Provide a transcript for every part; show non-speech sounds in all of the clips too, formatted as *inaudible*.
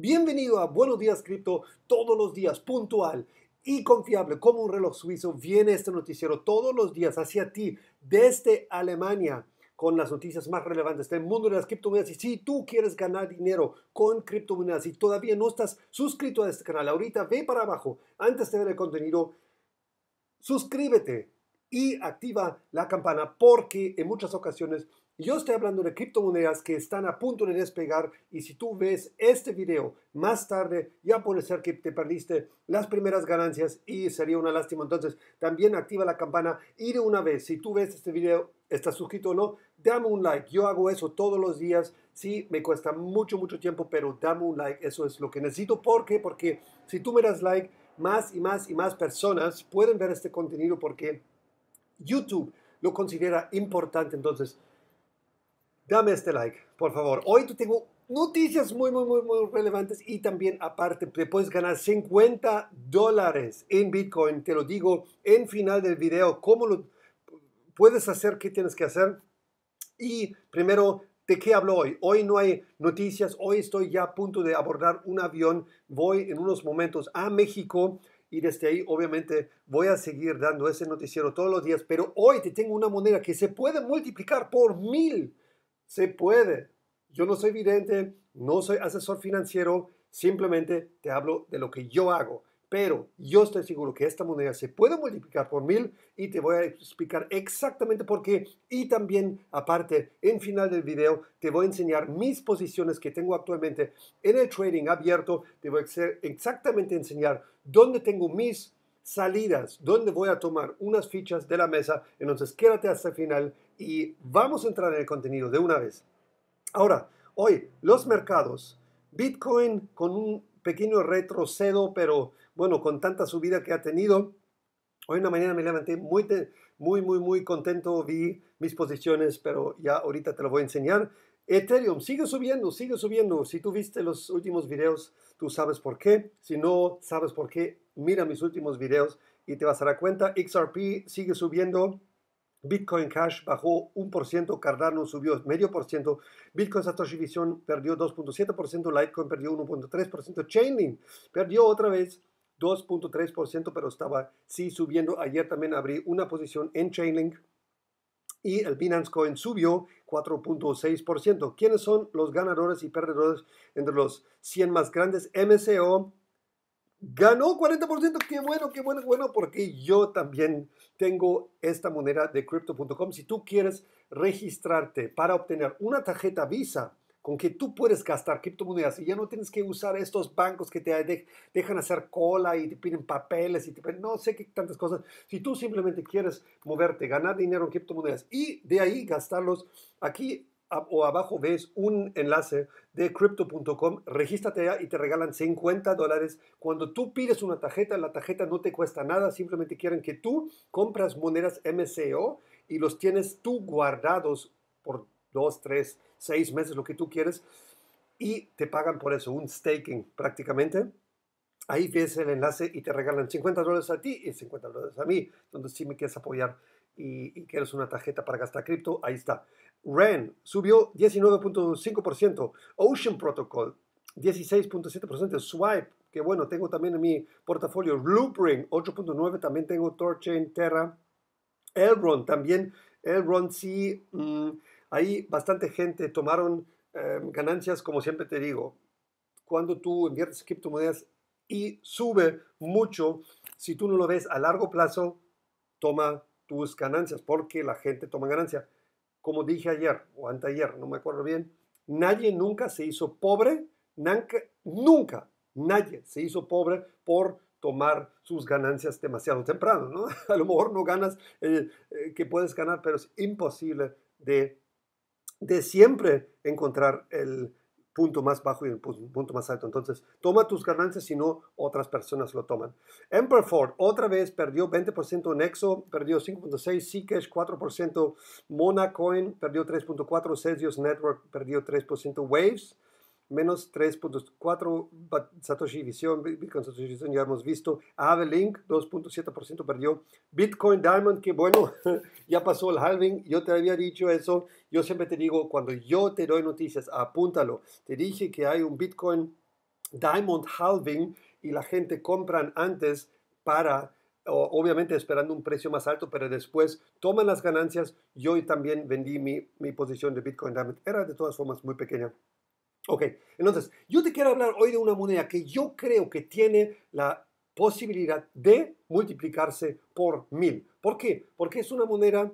Bienvenido a Buenos Días Cripto, todos los días puntual y confiable como un reloj suizo. Viene este noticiero todos los días hacia ti desde Alemania con las noticias más relevantes del mundo de las criptomonedas. Y si tú quieres ganar dinero con criptomonedas y todavía no estás suscrito a este canal, ahorita ve para abajo antes de ver el contenido, suscríbete y activa la campana porque en muchas ocasiones yo estoy hablando de criptomonedas que están a punto de despegar y si tú ves este video más tarde, ya puede ser que te perdiste las primeras ganancias y sería una lástima. Entonces, también activa la campana y de una vez, si tú ves este video, estás suscrito o no, dame un like. Yo hago eso todos los días. Sí, me cuesta mucho, mucho tiempo, pero dame un like. Eso es lo que necesito. ¿Por qué? Porque si tú me das like, más y más y más personas pueden ver este contenido porque YouTube lo considera importante. Entonces, Dame este like, por favor. Hoy te tengo noticias muy, muy, muy, muy relevantes y también aparte te puedes ganar 50 dólares en Bitcoin. Te lo digo en final del video, cómo lo puedes hacer, qué tienes que hacer. Y primero, ¿de qué hablo hoy? Hoy no hay noticias, hoy estoy ya a punto de abordar un avión, voy en unos momentos a México. Y desde ahí, obviamente, voy a seguir dando ese noticiero todos los días. Pero hoy te tengo una moneda que se puede multiplicar por mil se puede. Yo no soy vidente, no soy asesor financiero, simplemente te hablo de lo que yo hago. Pero yo estoy seguro que esta moneda se puede multiplicar por mil y te voy a explicar exactamente por qué. Y también, aparte, en final del video, te voy a enseñar mis posiciones que tengo actualmente en el trading abierto. Te voy a exactamente enseñar dónde tengo mis salidas, donde voy a tomar unas fichas de la mesa. Entonces, quédate hasta el final y vamos a entrar en el contenido de una vez. Ahora, hoy, los mercados. Bitcoin con un pequeño retrocedo, pero bueno, con tanta subida que ha tenido. Hoy en la mañana me levanté muy, muy, muy, muy contento, vi mis posiciones, pero ya ahorita te lo voy a enseñar. Ethereum sigue subiendo, sigue subiendo. Si tú viste los últimos videos, tú sabes por qué. Si no sabes por qué, mira mis últimos videos y te vas a dar cuenta. XRP sigue subiendo. Bitcoin Cash bajó 1%, Cardano subió medio por ciento, Bitcoin Satoshi Vision perdió 2.7%, Litecoin perdió 1.3%, Chainlink perdió otra vez 2.3%, pero estaba sí subiendo. Ayer también abrí una posición en Chainlink y el Binance Coin subió 4.6%. ¿Quiénes son los ganadores y perdedores entre los 100 más grandes? MCO, ganó 40%, qué bueno, qué bueno, bueno, porque yo también tengo esta moneda de crypto.com. Si tú quieres registrarte para obtener una tarjeta Visa con que tú puedes gastar criptomonedas y ya no tienes que usar estos bancos que te dejan hacer cola y te piden papeles y no sé qué tantas cosas. Si tú simplemente quieres moverte, ganar dinero en criptomonedas y de ahí gastarlos aquí o abajo ves un enlace de crypto.com, regístrate ya y te regalan 50 dólares. Cuando tú pides una tarjeta, la tarjeta no te cuesta nada, simplemente quieren que tú compras monedas MCO y los tienes tú guardados por 2, 3, 6 meses, lo que tú quieres, y te pagan por eso, un staking prácticamente. Ahí ves el enlace y te regalan 50 dólares a ti y 50 dólares a mí. Entonces, si me quieres apoyar y, y quieres una tarjeta para gastar cripto, ahí está. Ren subió 19.5%, Ocean Protocol 16.7%, Swipe, que bueno, tengo también en mi portafolio, Blueprint 8.9%, también tengo Torchain, Terra, Elrond también, Elrond sí, mm, ahí bastante gente tomaron em, ganancias, como siempre te digo, cuando tú inviertes criptomonedas y sube mucho, si tú no lo ves a largo plazo, toma tus ganancias, porque la gente toma ganancias como dije ayer o anteayer, no me acuerdo bien, nadie nunca se hizo pobre, nunca, nadie se hizo pobre por tomar sus ganancias demasiado temprano, *laughs* A lo mejor no ganas eh, eh, que puedes ganar, pero es imposible de, de siempre encontrar el, punto más bajo y punto más alto. Entonces, toma tus ganancias si no otras personas lo toman. Ford, otra vez perdió 20%, Nexo perdió 5.6, Seacash 4%, Monacoin perdió 3.4, Celsius Network perdió 3%, Waves menos 3.4 Satoshi Vision, Bitcoin Satoshi Vision ya hemos visto, Link 2.7% perdió, Bitcoin Diamond que bueno, *laughs* ya pasó el halving, yo te había dicho eso, yo siempre te digo, cuando yo te doy noticias, apúntalo, te dije que hay un Bitcoin Diamond halving y la gente compran antes para obviamente esperando un precio más alto, pero después toman las ganancias. Yo también vendí mi, mi posición de Bitcoin Diamond. Era de todas formas muy pequeña. Ok, entonces yo te quiero hablar hoy de una moneda que yo creo que tiene la posibilidad de multiplicarse por mil. ¿Por qué? Porque es una moneda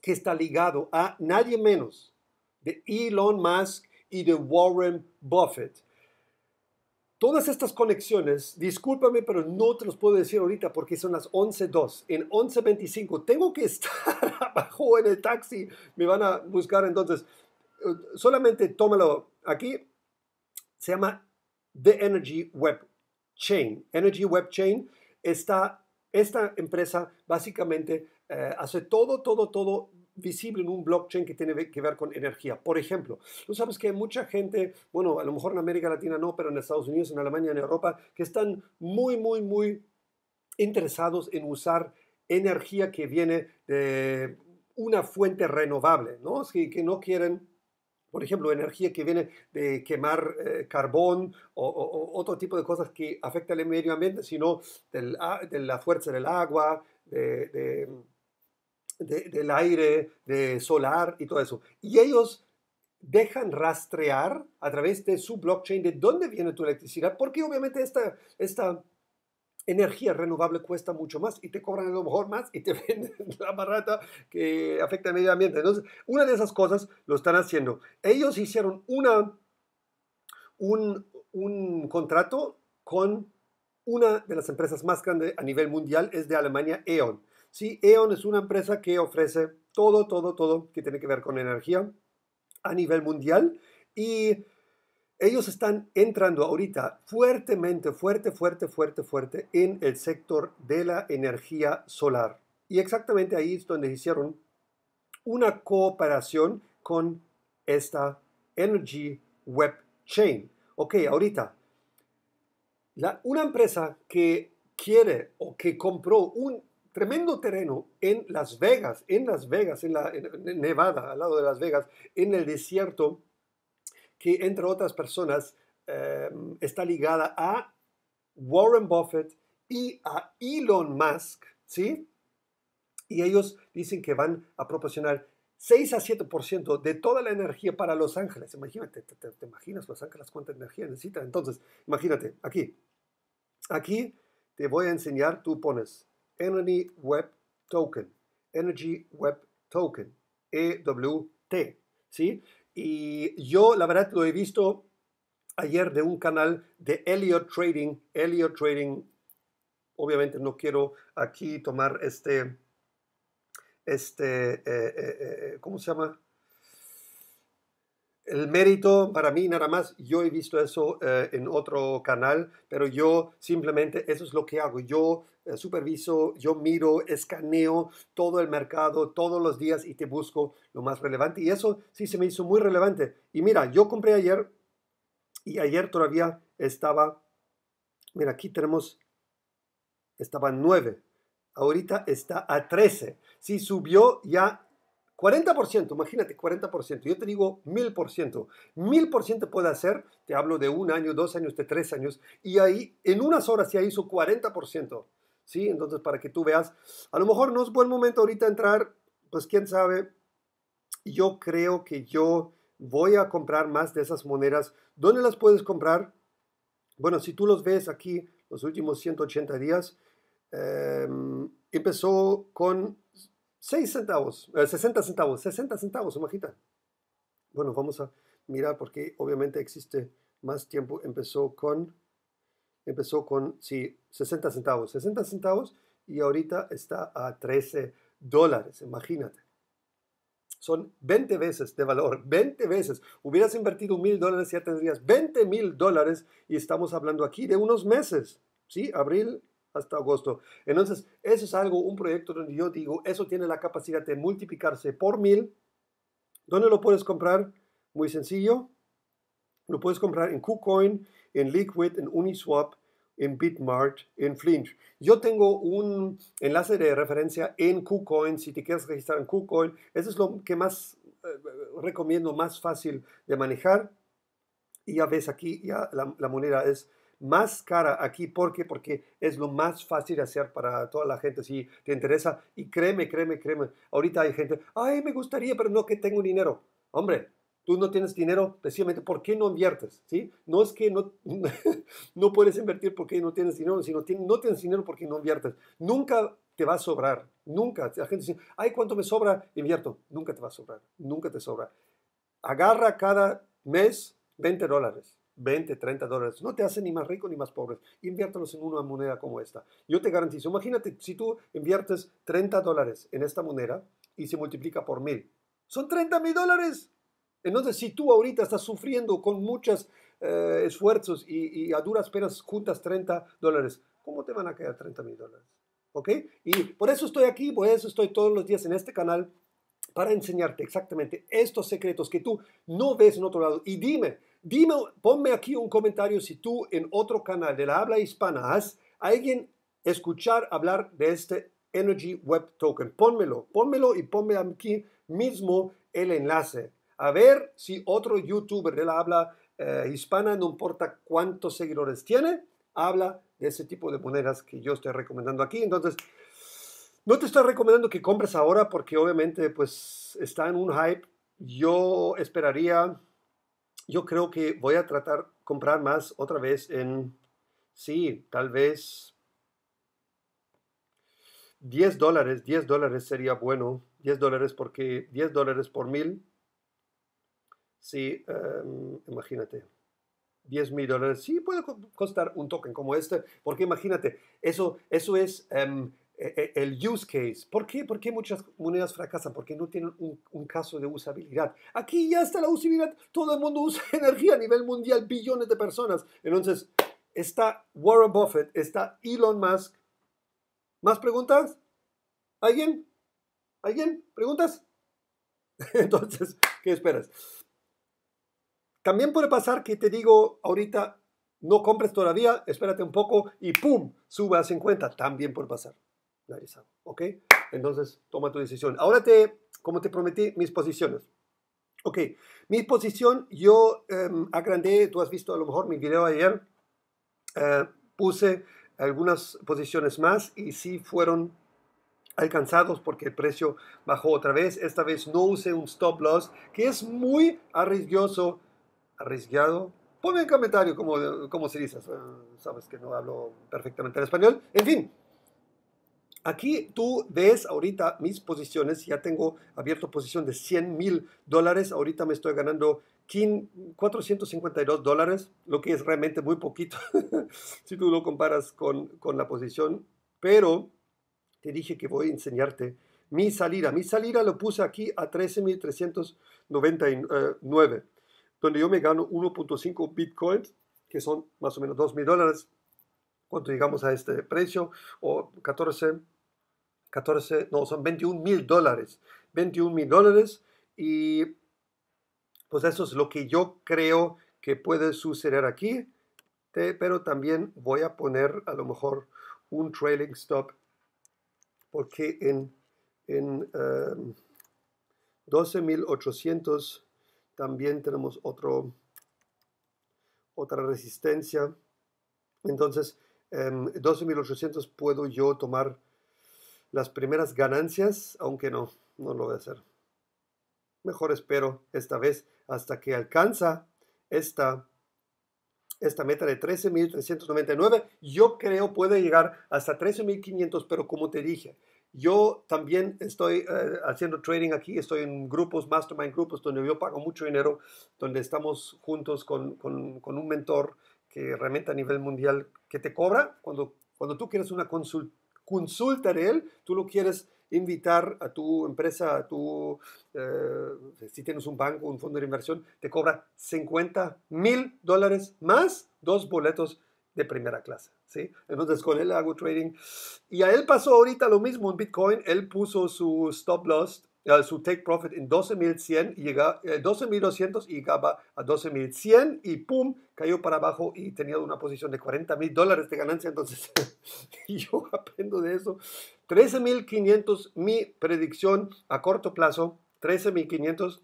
que está ligado a nadie menos de Elon Musk y de Warren Buffett. Todas estas conexiones, discúlpame, pero no te los puedo decir ahorita porque son las 11.02. En 11.25 tengo que *laughs* estar abajo en el taxi, me van a buscar entonces solamente tómalo aquí, se llama The Energy Web Chain. Energy Web Chain está, esta empresa básicamente eh, hace todo, todo, todo visible en un blockchain que tiene que ver con energía. Por ejemplo, no sabes que hay mucha gente, bueno, a lo mejor en América Latina no, pero en Estados Unidos, en Alemania, en Europa, que están muy, muy, muy interesados en usar energía que viene de una fuente renovable, ¿no? que, que no quieren por ejemplo, energía que viene de quemar eh, carbón o, otro tipo de cosas que afectan al medio ambiente, sino ah, de la fuerza del agua, del aire, de solar y todo eso. Y ellos dejan rastrear a través de su blockchain de dónde viene tu electricidad, porque obviamente esta energía renovable cuesta mucho más y te cobran a lo mejor más y te *laughs* venden la barata que afecta el medio ambiente. Entonces, una de esas cosas lo están haciendo. Ellos hicieron una, un, un contrato con una de las empresas más grandes a nivel mundial, es de Alemania, E.ON. Sí, E.ON es una empresa que ofrece todo, todo, todo que tiene que ver con energía a nivel mundial y ellos están entrando ahorita fuertemente, fuerte, fuerte, fuerte, fuerte en el sector de la energía solar. Y exactamente ahí es donde hicieron una cooperación con esta Energy Web Chain. Ok, ahorita, una empresa que quiere o que compró un tremendo terreno en Las Vegas, en Las Vegas, en, la, en Nevada, al lado de Las Vegas, en el desierto, que entre otras personas eh, está ligada a Warren Buffett y a Elon Musk, ¿sí? Y ellos dicen que van a proporcionar 6 a 7% de toda la energía para Los Ángeles. Imagínate, te, te imaginas Los Ángeles cuánta energía necesita. Entonces, imagínate, aquí, aquí te voy a enseñar, tú pones Energy Web Token, Energy Web Token, EWT, ¿sí? Y yo, la verdad, lo he visto ayer de un canal de Elliot Trading. Elliot Trading, obviamente no quiero aquí tomar este, este, eh, eh, eh, ¿cómo se llama? el mérito para mí nada más, yo he visto eso eh, en otro canal, pero yo simplemente eso es lo que hago. Yo eh, superviso, yo miro, escaneo todo el mercado todos los días y te busco lo más relevante. Y eso sí se me hizo muy relevante. Y mira, yo compré ayer y ayer todavía estaba, mira, aquí tenemos, estaba 9. Ahorita está a 13. Si subió ya 40%, imagínate, 40%. Yo te digo 1000%. 1000% puede hacer, te hablo de un año, dos años, de tres años, y ahí en unas horas ya hizo 40%. ¿Sí? Entonces, para que tú veas, a lo mejor no es buen momento ahorita entrar, pues quién sabe. Yo creo que yo voy a comprar más de esas monedas. ¿Dónde las puedes comprar? Bueno, si tú los ves aquí, los últimos 180 días, em, empezó con 6 centavos, 60 eh, centavos, 60 centavos, imagínate. Bueno, vamos a mirar porque obviamente existe más tiempo. Empezó con, empezó con, sí, 60 centavos, 60 centavos y ahorita está a 13 dólares, imagínate. Son 20 veces de valor, 20 veces. Hubieras invertido mil dólares, ya tendrías 20 mil dólares y estamos hablando aquí de unos meses, ¿sí? Abril, hasta agosto. Entonces, eso es algo, un proyecto donde yo digo, eso tiene la capacidad de multiplicarse por mil. ¿Dónde lo puedes comprar? Muy sencillo. Lo puedes comprar en KuCoin, en Liquid, en Uniswap, en Bitmart, en Flinch. Yo tengo un enlace de referencia en KuCoin, si te quieres registrar en KuCoin. Eso es lo que más eh, recomiendo, más fácil de manejar. Y ya ves aquí, ya la moneda es más cara aquí. ¿Por qué? Porque es lo más fácil de hacer para toda la gente si te interesa. Y créeme, créeme, créeme. Ahorita hay gente, ay, me gustaría, pero no que tengo dinero. Hombre, tú no tienes dinero, precisamente, ¿por qué no inviertes? ¿Sí? No es que no, *laughs* no puedes invertir porque no tienes dinero, sino que no tienes dinero porque no inviertes. Nunca te va a sobrar, nunca. La gente dice, ay, ¿cuánto me sobra? Invierto. Nunca te va a sobrar, nunca te sobra. Agarra cada mes 20 dólares. 20, 30 dólares. No te hace ni más rico ni más pobre. Inviértelos en una moneda como esta. Yo te garantizo, imagínate si tú inviertes 30 dólares en esta moneda y se multiplica por mil. Son 30 mil dólares. Entonces, si tú ahorita estás sufriendo con muchos eh, esfuerzos y, y, a duras penas juntas 30 dólares, ¿cómo te van a quedar 30 mil dólares? ¿Ok? Y por eso estoy aquí, por eso estoy todos los días en este canal para enseñarte exactamente estos secretos que tú no ves en otro lado. Y dime, Dime, ponme aquí un comentario si tú en otro canal de la habla hispana has alguien escuchar hablar de este Energy Web Token. Pónmelo, pónmelo y ponme aquí mismo el enlace. A ver si otro youtuber de la habla eh, hispana, no importa cuántos seguidores tiene, habla de ese tipo de monedas que yo estoy recomendando aquí. Entonces, no te estoy recomendando que compres ahora porque obviamente pues está en un hype. Yo esperaría yo creo que voy a tratar comprar más otra vez en, sí, tal vez 10 dólares, 10 dólares sería bueno, 10 dólares porque 10 dólares por mil, sí, em, imagínate. 10 mil dólares, sí puede costar un token como este, porque imagínate, eso, eso es em, e, e, el use case. ¿Por qué? ¿Por qué muchas monedas fracasan? Porque no tienen un, caso de usabilidad. Aquí ya está la usabilidad. Todo el mundo *laughs* usa energía a nivel mundial, billones de personas. Entonces, está Warren Buffett, está Elon Musk. ¿Más preguntas? ¿Alguien? ¿Alguien? ¿Preguntas? *laughs* Entonces, ¿qué esperas? También puede pasar que te digo ahorita, no compres todavía, espérate un poco y ¡pum! Sube a 50. También puede pasar. ¿Ok? Entonces, toma tu decisión. Ahora te, como te prometí, mis posiciones. Ok, mi posición, yo em, agrandé, tú has visto a lo mejor mi video ayer, eh, puse algunas posiciones más y sí fueron alcanzados porque el precio bajó otra vez. Esta vez no usé un stop loss, que es muy arriesgoso, arriesgado. Ponme en comentario cómo, cómo se dice, eh, sabes que no hablo perfectamente el español. En fin, Aquí tú ves ahorita mis posiciones, ya tengo abierto posición de 100 mil dólares, ahorita me estoy ganando 452 dólares, lo que es realmente muy poquito *laughs* si tú lo comparas con, la posición, pero te dije que voy a enseñarte mi salida. Mi salida lo puse aquí a 13.399, donde yo me gano 1.5 bitcoins, que son más o menos mil dólares, cuando llegamos a este precio, o 14 14, no, son 21 mil dólares. 21 mil dólares y pues eso es lo que yo creo que puede suceder aquí. Pero también voy a poner a lo mejor un trailing stop porque en, en 12.800 em, también tenemos otro, otra resistencia. Entonces, em, mil 12.800 puedo yo tomar las primeras ganancias, aunque no, no lo voy a hacer. Mejor espero esta vez hasta que alcanza esta, esta meta de 13.399. Yo creo puede llegar hasta 13.500, pero como te dije, yo también estoy eh, haciendo trading aquí, estoy en grupos, mastermind grupos, donde yo pago mucho dinero, donde estamos juntos con, un mentor que realmente a nivel mundial que te cobra cuando, cuando tú quieres una consulta consulta de él, tú lo quieres invitar a tu empresa, a tu, eh, si tienes un banco, un fondo de inversión, te cobra 50 mil dólares más dos boletos de primera clase. ¿sí? Entonces con él hago trading. Y a él pasó ahorita lo mismo en Bitcoin. Él puso su stop loss su take profit en 12.100 y 12.200 eh, y llegaba a 12.100 y pum, cayó para abajo y tenía una posición de 40.000 dólares de ganancia. Entonces, *laughs* yo aprendo de eso. 13.500 mi predicción a corto plazo, 13.500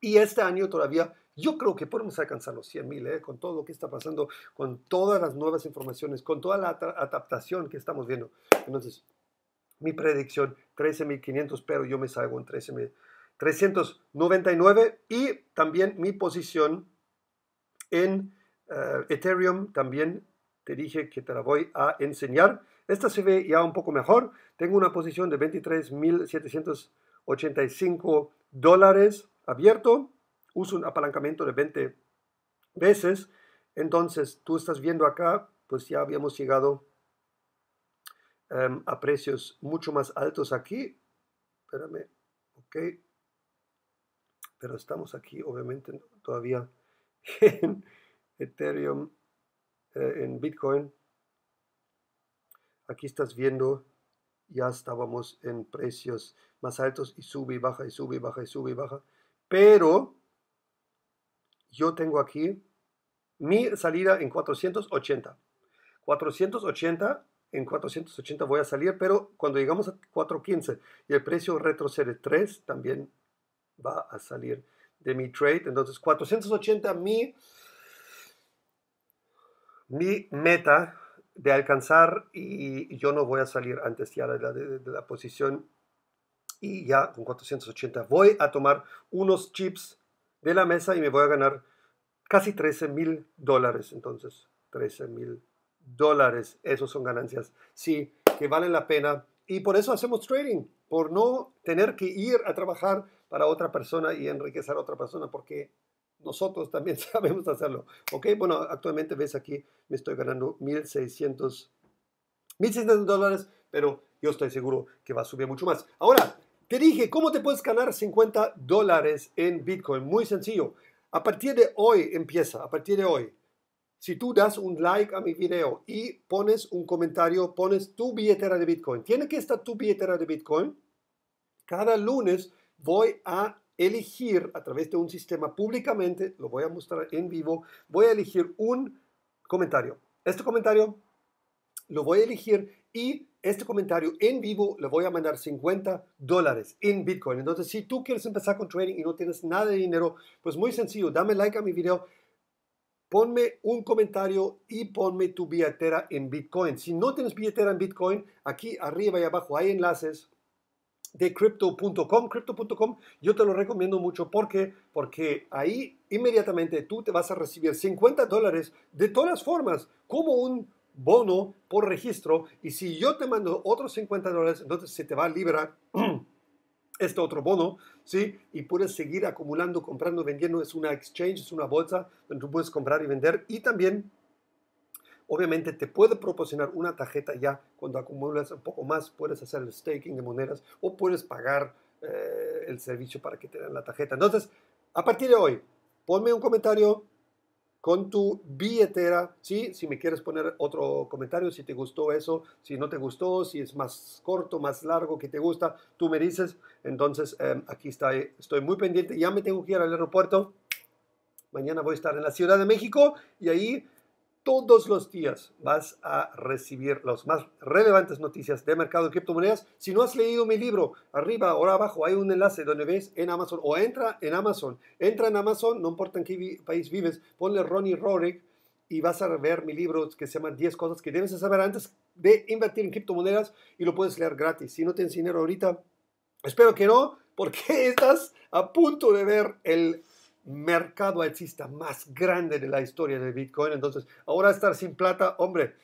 y este año todavía yo creo que podemos alcanzar los $100,000 eh, con todo lo que está pasando, con todas las nuevas informaciones, con toda la adaptación que estamos viendo. Entonces, mi predicción 13.500, pero yo me salgo en 13.399 y también mi posición en eh, Ethereum, también te dije que te la voy a enseñar. Esta se ve ya un poco mejor. Tengo una posición de 23.785 dólares abierto. Uso un apalancamiento de 20 veces. Entonces, tú estás viendo acá, pues ya habíamos llegado Em, a precios mucho más altos aquí. Espérame, ok. Pero estamos aquí, obviamente, todavía *laughs* en Ethereum, eh, en Bitcoin. Aquí estás viendo, ya estábamos en precios más altos y sube y baja y sube y baja y sube y baja. Pero yo tengo aquí mi salida en 480. 480 en 480 voy a salir, pero cuando llegamos a 415 y el precio retrocede 3, también va a salir de mi trade. Entonces 480 mi, mi meta de alcanzar y, yo no voy a salir antes ya de la, de, la posición y ya con 480 voy a tomar unos chips de la mesa y me voy a ganar casi 13 mil dólares. Entonces 13 mil dólares. Esos son ganancias, sí, que valen la pena. Y por eso hacemos trading, por no tener que ir a trabajar para otra persona y enriquecer a otra persona, porque nosotros también *laughs* sabemos hacerlo. Ok, bueno, actualmente ves aquí, me estoy ganando 1.600 dólares, pero yo estoy seguro que va a subir mucho más. Ahora, te dije, ¿cómo te puedes ganar 50 dólares en Bitcoin? Muy sencillo. A partir de hoy empieza, a partir de hoy si tú das un like a mi video y pones un comentario, pones tu billetera de Bitcoin. Tiene que estar tu billetera de Bitcoin. Cada lunes voy a elegir a través de un sistema públicamente, lo voy a mostrar en vivo, voy a elegir un comentario. Este comentario lo voy a elegir y este comentario en vivo le voy a mandar 50 dólares en Bitcoin. Entonces, si tú quieres empezar con trading y no tienes nada de dinero, pues muy sencillo, dame like a mi video ponme un comentario y ponme tu billetera en Bitcoin. Si no tienes billetera en Bitcoin, aquí arriba y abajo hay enlaces de crypto.com. Crypto.com yo te lo recomiendo mucho porque, porque ahí inmediatamente tú te vas a recibir 50 dólares de todas formas, como un bono por registro. Y si yo te mando otros 50 dólares, entonces se te va a liberar este otro bono, ¿sí? Y puedes seguir acumulando, comprando, vendiendo. Es una exchange, es una bolsa donde tú puedes comprar y vender. Y también, obviamente, te puede proporcionar una tarjeta ya cuando acumulas un poco más. Puedes hacer el staking de monedas o puedes pagar eh, el servicio para que te den la tarjeta. Entonces, a partir de hoy, ponme un comentario, con tu billetera, ¿sí? Si me quieres poner otro comentario, si te gustó eso, si no te gustó, si es más corto, más largo, que te gusta, tú me dices. Entonces, em, aquí está, eh, estoy muy pendiente. Ya me tengo que ir al aeropuerto. Mañana voy a estar en la Ciudad de México y ahí todos los días vas a recibir las más relevantes noticias de mercado de criptomonedas. Si no has leído mi libro, arriba o abajo hay un enlace donde ves en Amazon o entra en Amazon. Entra en Amazon, no importa en qué país vives, ponle Ronnie Rorick y vas a ver mi libro que se llama 10 cosas que debes saber antes de invertir en criptomonedas y lo puedes leer gratis. Si no te dinero ahorita, espero que no, porque *laughs* estás a punto de ver el mercado alcista más grande de la historia de Bitcoin. Entonces, ahora estar sin plata, hombre,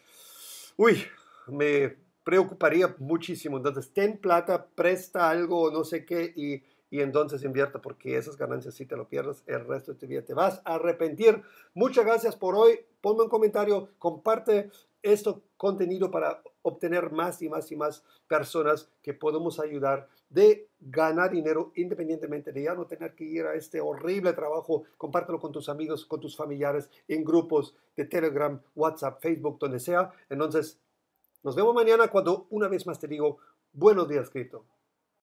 uy, me preocuparía muchísimo. Entonces, ten plata, presta algo, no sé qué, y, y entonces invierta, porque esas ganancias, si te lo pierdes, el resto de tu vida te vas a arrepentir. Muchas gracias por hoy. Ponme un comentario, comparte esto contenido para obtener más y más y más personas que podemos ayudar de ganar dinero independientemente de ya no tener que ir a este horrible trabajo. Compártelo con tus amigos, con tus familiares, en grupos de Telegram, WhatsApp, Facebook, donde sea. Entonces, nos vemos mañana cuando una vez más te digo, buenos días, escrito